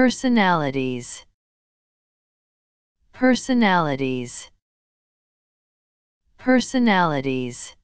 Personalities Personalities Personalities